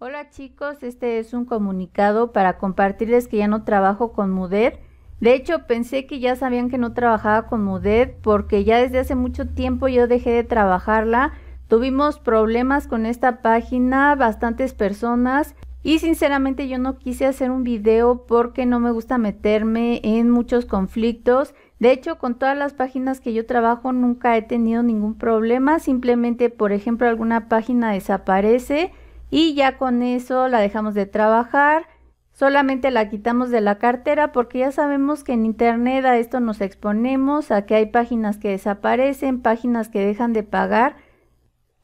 Hola chicos, este es un comunicado para compartirles que ya no trabajo con Mudet. De hecho, pensé que ya sabían que no trabajaba con mudet porque ya desde hace mucho tiempo yo dejé de trabajarla. Tuvimos problemas con esta página, bastantes personas y sinceramente yo no quise hacer un video porque no me gusta meterme en muchos conflictos. De hecho, con todas las páginas que yo trabajo nunca he tenido ningún problema, simplemente por ejemplo alguna página desaparece y ya con eso la dejamos de trabajar. Solamente la quitamos de la cartera porque ya sabemos que en internet a esto nos exponemos, a que hay páginas que desaparecen, páginas que dejan de pagar.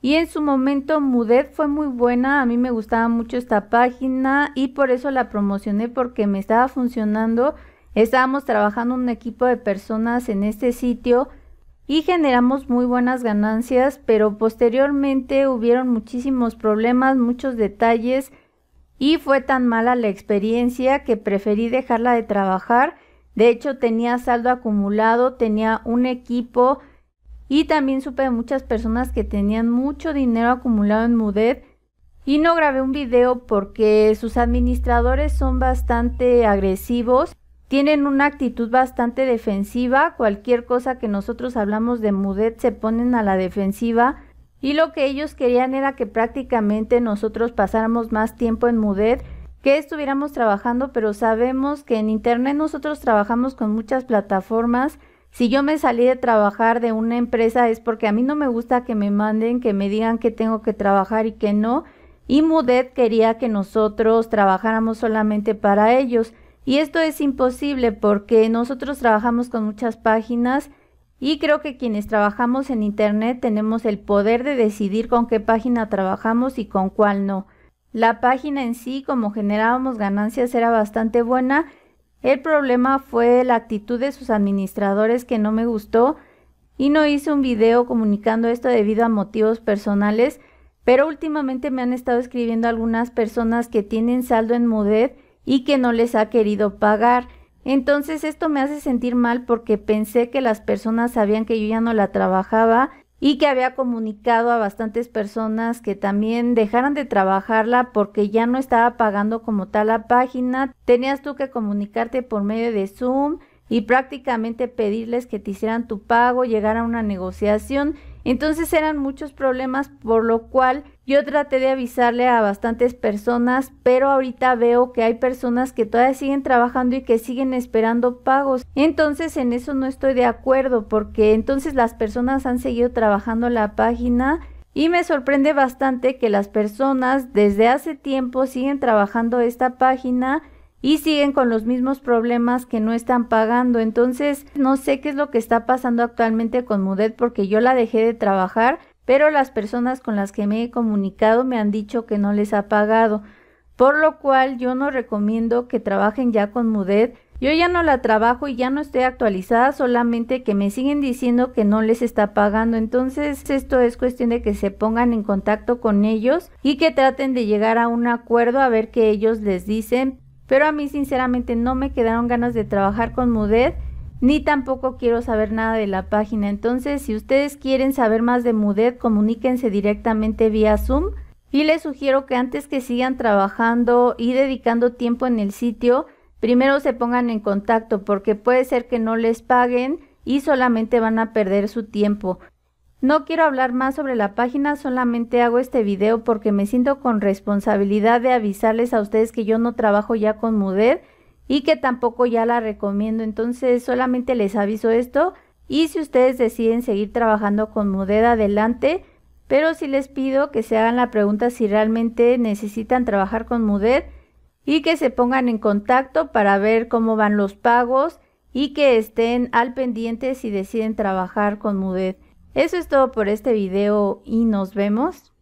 Y en su momento Mudet fue muy buena, a mí me gustaba mucho esta página y por eso la promocioné porque me estaba funcionando. Estábamos trabajando un equipo de personas en este sitio y generamos muy buenas ganancias, pero posteriormente hubieron muchísimos problemas, muchos detalles y fue tan mala la experiencia que preferí dejarla de trabajar. De hecho, tenía saldo acumulado, tenía un equipo y también supe de muchas personas que tenían mucho dinero acumulado en Mudet y no grabé un video porque sus administradores son bastante agresivos tienen una actitud bastante defensiva, cualquier cosa que nosotros hablamos de Mudet se ponen a la defensiva y lo que ellos querían era que prácticamente nosotros pasáramos más tiempo en Mudet que estuviéramos trabajando, pero sabemos que en Internet nosotros trabajamos con muchas plataformas. Si yo me salí de trabajar de una empresa es porque a mí no me gusta que me manden, que me digan que tengo que trabajar y que no. Y Mudet quería que nosotros trabajáramos solamente para ellos. Y esto es imposible porque nosotros trabajamos con muchas páginas y creo que quienes trabajamos en Internet tenemos el poder de decidir con qué página trabajamos y con cuál no. La página en sí, como generábamos ganancias, era bastante buena. El problema fue la actitud de sus administradores que no me gustó y no hice un video comunicando esto debido a motivos personales, pero últimamente me han estado escribiendo algunas personas que tienen saldo en MUDED y que no les ha querido pagar. Entonces esto me hace sentir mal porque pensé que las personas sabían que yo ya no la trabajaba y que había comunicado a bastantes personas que también dejaran de trabajarla porque ya no estaba pagando como tal la página. Tenías tú que comunicarte por medio de Zoom y prácticamente pedirles que te hicieran tu pago, llegar a una negociación. Entonces eran muchos problemas, por lo cual yo traté de avisarle a bastantes personas, pero ahorita veo que hay personas que todavía siguen trabajando y que siguen esperando pagos. Entonces en eso no estoy de acuerdo, porque entonces las personas han seguido trabajando la página y me sorprende bastante que las personas desde hace tiempo siguen trabajando esta página y siguen con los mismos problemas que no están pagando. Entonces, no sé qué es lo que está pasando actualmente con Mudet porque yo la dejé de trabajar, pero las personas con las que me he comunicado me han dicho que no les ha pagado. Por lo cual yo no recomiendo que trabajen ya con Mudet. Yo ya no la trabajo y ya no estoy actualizada, solamente que me siguen diciendo que no les está pagando. Entonces esto es cuestión de que se pongan en contacto con ellos y que traten de llegar a un acuerdo a ver qué ellos les dicen pero a mí sinceramente no me quedaron ganas de trabajar con Mudet ni tampoco quiero saber nada de la página. Entonces, si ustedes quieren saber más de Mudet, comuníquense directamente vía Zoom y les sugiero que antes que sigan trabajando y dedicando tiempo en el sitio, primero se pongan en contacto porque puede ser que no les paguen y solamente van a perder su tiempo. No quiero hablar más sobre la página, solamente hago este video porque me siento con responsabilidad de avisarles a ustedes que yo no trabajo ya con MUDED y que tampoco ya la recomiendo, entonces solamente les aviso esto y si ustedes deciden seguir trabajando con MUDED adelante, pero sí les pido que se hagan la pregunta si realmente necesitan trabajar con MUDED y que se pongan en contacto para ver cómo van los pagos y que estén al pendiente si deciden trabajar con MUDED. Eso es todo por este video y nos vemos.